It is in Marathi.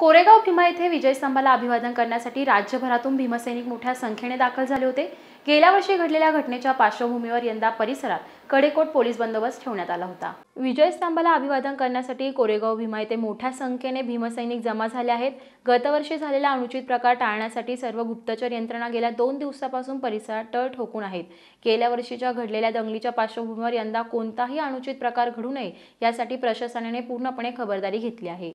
कोरेगाव भीमा येथे विजय स्तंभाला अभिवादन करण्यासाठी राज्यभरातून भीमसैनिक मोठ्या संख्येने दाखल झाले होते गेल्या वर्षी घडलेल्या घटनेच्या पार्श्वभूमीवर यंदा परिसरात कडेकोट पोलीस बंदोबस्त ठेवण्यात आला होता विजय स्तंभाला अभिवादन करण्यासाठी कोरेगाव भीमा येथे मोठ्या संख्येने भीमसैनिक जमा झाले आहेत गतवर्षी झालेला अनुचित प्रकार टाळण्यासाठी सर्व गुप्तचर यंत्रणा गेल्या दोन दिवसापासून परिसरात टळ ठोकून आहेत गेल्या वर्षीच्या घडलेल्या दंगलीच्या पार्श्वभूमीवर यंदा कोणताही अनुचित प्रकार घडू नये यासाठी प्रशासनाने पूर्णपणे खबरदारी घेतली आहे